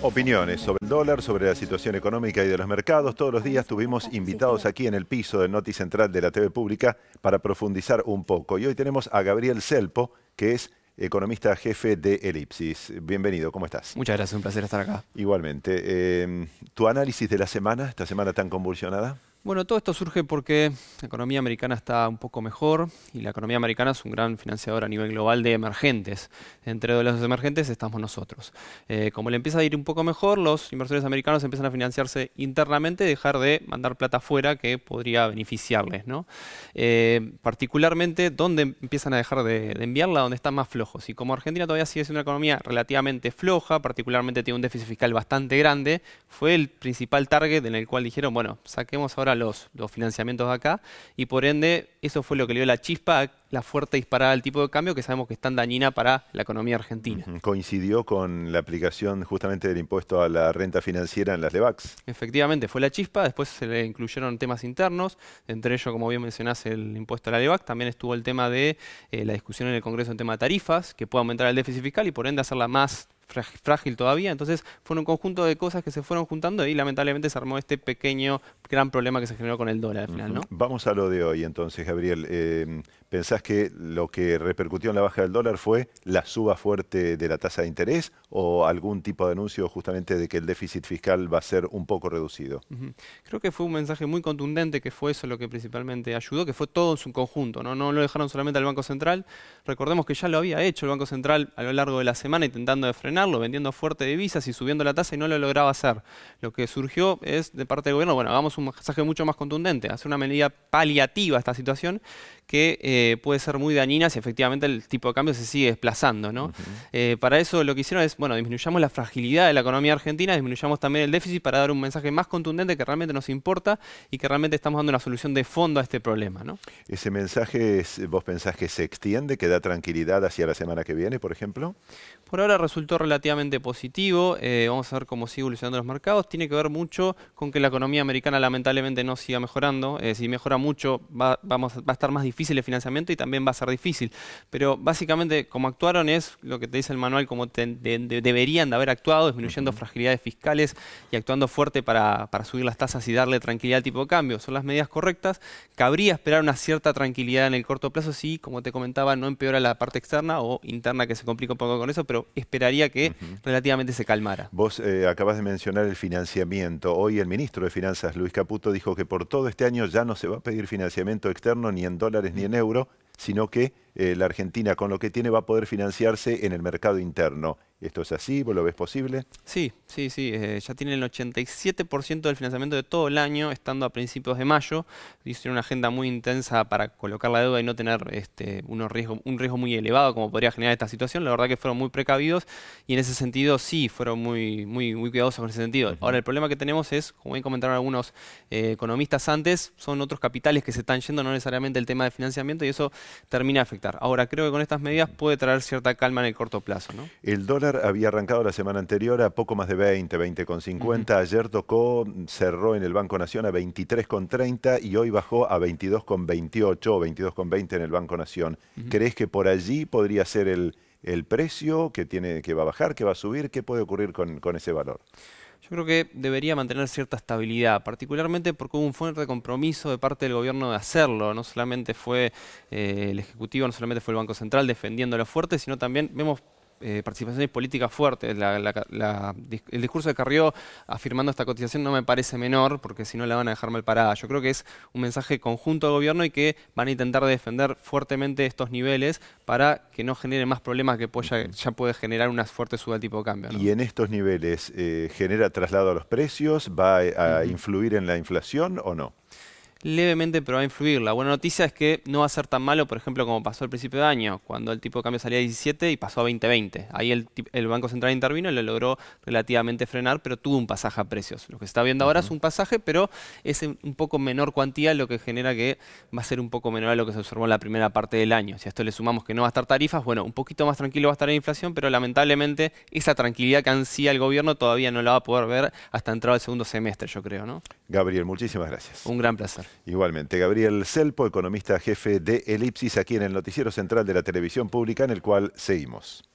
Opiniones sobre el dólar, sobre la situación económica y de los mercados. Todos los días tuvimos invitados aquí en el piso del Noti Central de la TV Pública para profundizar un poco. Y hoy tenemos a Gabriel Selpo, que es economista jefe de Elipsis. Bienvenido, ¿cómo estás? Muchas gracias, un placer estar acá. Igualmente. Eh, ¿Tu análisis de la semana, esta semana tan convulsionada? Bueno, todo esto surge porque la economía americana está un poco mejor y la economía americana es un gran financiador a nivel global de emergentes. Entre los emergentes estamos nosotros. Eh, como le empieza a ir un poco mejor, los inversores americanos empiezan a financiarse internamente y dejar de mandar plata afuera que podría beneficiarles. ¿no? Eh, particularmente, ¿dónde empiezan a dejar de, de, enviarla? Donde están más flojos. Y como Argentina todavía sigue siendo una economía relativamente floja, particularmente tiene un déficit fiscal bastante grande, fue el principal target en el cual dijeron, bueno, saquemos ahora los, financiamientos de acá y por ende eso fue lo que le dio la chispa, la fuerte disparada al tipo de cambio que sabemos que es tan dañina para la economía argentina. Coincidió con la aplicación justamente del impuesto a la renta financiera en las LEVAX. Efectivamente, fue la chispa, después se le incluyeron temas internos, entre ellos, como bien mencionás, el impuesto a la LEVAX, también estuvo el tema de eh, la discusión en el Congreso en tema de tarifas, que puede aumentar el déficit fiscal y por ende hacerla más frágil todavía. Entonces fue un conjunto de cosas que se fueron juntando y lamentablemente se armó este pequeño gran problema que se generó con el dólar al final. ¿no? Vamos a lo de hoy entonces, Gabriel. Eh, ¿Pensás que lo que repercutió en la baja del dólar fue la suba fuerte de la tasa de interés o algún tipo de anuncio justamente de que el déficit fiscal va a ser un poco reducido? Creo que fue un mensaje muy contundente que fue eso lo que principalmente ayudó, que fue todo en su conjunto, ¿no? no lo dejaron solamente al Banco Central. Recordemos que ya lo había hecho el Banco Central a lo largo de la semana intentando frenarlo, vendiendo fuerte divisas y subiendo la tasa y no lo lograba hacer. Lo que surgió es de parte del gobierno, bueno, hagamos un mensaje mucho más contundente, hacer una medida paliativa a esta situación que... Eh, eh, puede ser muy dañina si efectivamente el tipo de cambio se sigue desplazando. ¿no? Eh, para eso lo que hicieron es, bueno, disminuyamos la fragilidad de la economía argentina, disminuyamos también el déficit para dar un mensaje más contundente que realmente nos importa y que realmente estamos dando una solución de fondo a este problema. ¿Ese mensaje vos pensás que se extiende, que da tranquilidad hacia la semana que viene, por ejemplo? Por ahora resultó relativamente positivo, eh, vamos a ver cómo sigue evolucionando los mercados, tiene que ver mucho con que la economía americana lamentablemente no siga mejorando, si mejora mucho va, vamos, a estar más difícil el financiar y también va a ser difícil. Pero básicamente, como actuaron es lo que te dice el manual, como deberían de haber actuado, disminuyendo fragilidades fiscales y actuando fuerte para, subir las tasas y darle tranquilidad al tipo de cambio. Son las medidas correctas. Cabría esperar una cierta tranquilidad en el corto plazo si, como te comentaba, no empeora la parte externa o interna, que se complica un poco con eso, pero esperaría que relativamente se calmara. Vos eh, acabas de mencionar el financiamiento. Hoy el ministro de Finanzas, Luis Caputo, dijo que por todo este año ya no se va a pedir financiamiento externo ni en dólares ni en euros sino que eh, la Argentina con lo que tiene va a poder financiarse en el mercado interno. ¿Esto es así? ¿Vos lo ves posible? Sí, sí, sí. Eh, ya tienen el 87% del financiamiento de todo el año, estando a principios de mayo. Hicieron una agenda muy intensa para colocar la deuda y no tener este, riesgo, un riesgo muy elevado como podría generar esta situación. La verdad que fueron muy precavidos y en ese sentido sí, fueron muy, muy, muy cuidadosos en ese sentido. Ahora, el problema que tenemos es, como bien comentaron algunos eh, economistas antes, son otros capitales que se están yendo, no necesariamente el tema de financiamiento y eso termina afectando. Ahora, creo que con estas medidas puede traer cierta calma en el corto plazo. ¿no? El dólar había arrancado la semana anterior a poco más de 20, 20,50. Ayer tocó, cerró en el Banco Nación a 23,30 y hoy bajó a 22,28 o 22,20 en el Banco Nación. ¿Crees que por allí podría ser el, precio que, tiene, que va a bajar, que va a subir? ¿Qué puede ocurrir con, con ese valor? yo creo que debería mantener cierta estabilidad, particularmente porque hubo un fuerte compromiso de parte del gobierno de hacerlo. No solamente fue eh, el Ejecutivo, no solamente fue el Banco Central defendiéndolo fuerte, sino también vemos eh, participaciones políticas fuertes. el discurso de Carrió afirmando esta cotización no me parece menor, porque si no la van a dejar mal parada. Yo creo que es un mensaje conjunto del gobierno y que van a intentar defender fuertemente estos niveles para que no genere más problemas que ya, puede generar una fuerte suba del tipo de cambio. ¿Y en estos niveles eh, genera traslado a los precios? ¿Va a, influir en la inflación o no? levemente pero va a influir. La buena noticia es que no va a ser tan malo, por ejemplo, como pasó al principio de año, cuando el tipo de cambio salía a 17 y pasó a 2020 Ahí el, Banco Central intervino y lo logró relativamente frenar, pero tuvo un pasaje a precios. Lo que se está viendo ahora es un pasaje, pero es un poco menor cuantía, lo que genera que va a ser un poco menor a lo que se observó en la primera parte del año. Si a esto le sumamos que no va a estar tarifas, bueno, un poquito más tranquilo va a estar la inflación, pero lamentablemente esa tranquilidad que ansía el gobierno todavía no la va a poder ver hasta entrada el segundo semestre, yo creo, ¿no? Gabriel, muchísimas gracias. Un gran placer. Igualmente, Gabriel Celpo, economista jefe de Elipsis, aquí en el Noticiero Central de la Televisión Pública, en el cual seguimos.